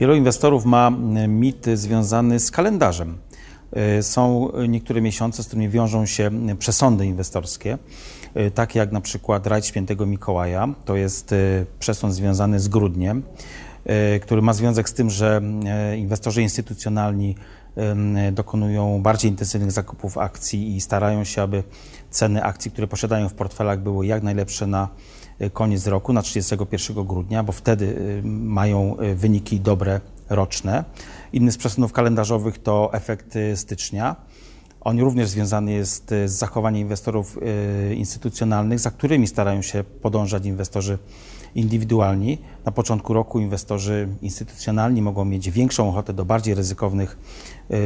Wielu inwestorów ma mit związany z kalendarzem. E, są niektóre miesiące, z którymi wiążą się przesądy inwestorskie, e, takie jak na przykład Rajd Świętego Mikołaja, to jest e, przesąd związany z grudniem, który ma związek z tym, że inwestorzy instytucjonalni dokonują bardziej intensywnych zakupów akcji i starają się, aby ceny akcji, które posiadają w portfelach, były jak najlepsze na e, koniec roku, na 31 grudnia, bo wtedy mają e, wyniki dobre roczne. Inny z przesunów kalendarzowych to efekt stycznia. On również związany jest y, z zachowaniem inwestorów y, instytucjonalnych, za którymi starają się podążać inwestorzy indywidualni. Na początku roku inwestorzy instytucjonalni mogą mieć większą ochotę do bardziej ryzykownych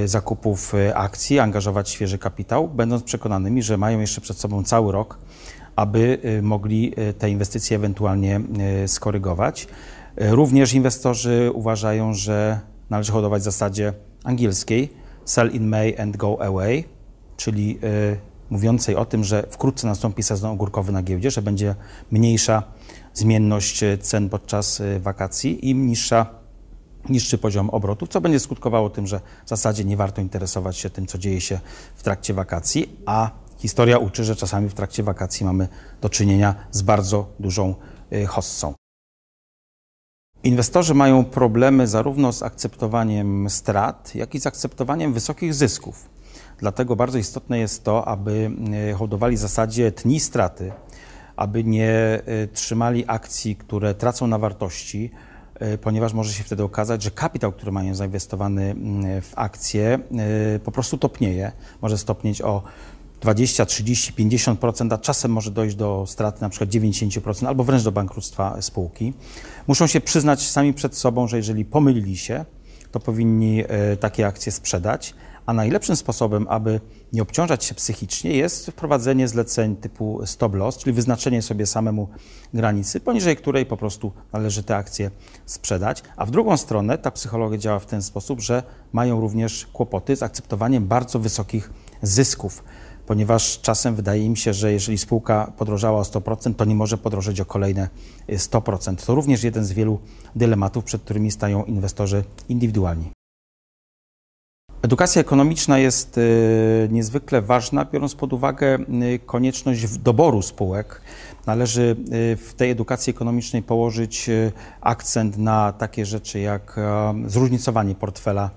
y, zakupów akcji, angażować świeży kapitał, będąc przekonanymi, że mają jeszcze przed sobą cały rok, aby mogli te inwestycje ewentualnie skorygować. Również inwestorzy uważają, że należy hodować w zasadzie angielskiej, Sell in May and Go Away, czyli y, mówiącej o tym, że wkrótce nastąpi sezon ogórkowy na giełdzie, że będzie mniejsza zmienność y, cen podczas y, wakacji i niższa, niższy poziom obrotów, co będzie skutkowało tym, że w zasadzie nie warto interesować się tym, co dzieje się w trakcie wakacji, a historia uczy, że czasami w trakcie wakacji mamy do czynienia z bardzo dużą hossą. Inwestorzy mają problemy zarówno z akceptowaniem strat, jak i z akceptowaniem wysokich zysków. Dlatego bardzo istotne jest to, aby e, hodowali w zasadzie tni straty, aby nie e, trzymali akcji, które tracą na wartości, e, ponieważ może się wtedy okazać, że kapitał, który mają zainwestowany mm, w akcje, po prostu topnieje. Może stopnieć o 20, 30, 50%, a czasem może dojść do straty na przykład 90% albo wręcz do bankructwa spółki. Muszą się przyznać sami przed sobą, że jeżeli pomylili się, to powinni e, takie akcje sprzedać, a najlepszym sposobem, aby nie obciążać się psychicznie, jest wprowadzenie zleceń typu stop loss, czyli wyznaczenie sobie samemu granicy, poniżej której po prostu należy te akcje sprzedać. A w drugą stronę ta psychologia działa w ten sposób, że mają również kłopoty z akceptowaniem bardzo wysokich zysków ponieważ czasem wydaje im się, że jeżeli spółka podrożała o 100%, to nie może podrożyć o kolejne 100%. To również jeden z wielu dylematów, przed którymi stają inwestorzy indywidualni. Edukacja ekonomiczna jest y, niezwykle ważna, biorąc pod uwagę y, konieczność doboru spółek. Należy y, w tej edukacji ekonomicznej położyć akcent na takie rzeczy jak e, zróżnicowanie portfela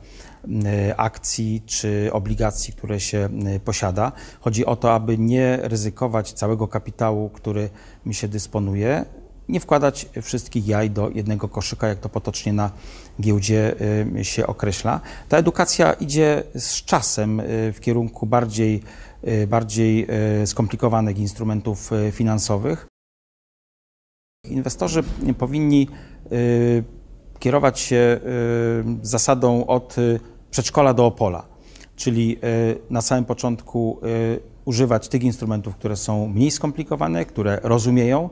akcji czy obligacji, które się posiada. Chodzi o to, aby nie ryzykować całego kapitału, który mi się dysponuje, nie wkładać wszystkich jaj do jednego koszyka, jak to potocznie na giełdzie y, się określa. Ta edukacja idzie z czasem y, w kierunku bardziej, y, bardziej skomplikowanych instrumentów finansowych. Inwestorzy powinni kierować się zasadą od przedszkola do Opola, czyli na samym początku używać tych instrumentów, które są mniej skomplikowane, które rozumieją,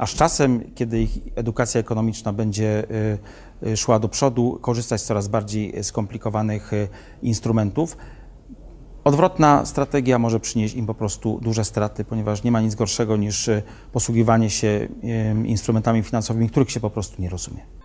aż czasem, kiedy ich edukacja ekonomiczna będzie y, y, szła do przodu, korzystać z coraz bardziej skomplikowanych y, instrumentów. Odwrotna strategia może przynieść im po prostu duże straty, ponieważ nie ma nic gorszego niż posługiwanie się instrumentami finansowymi, których się po prostu nie rozumie.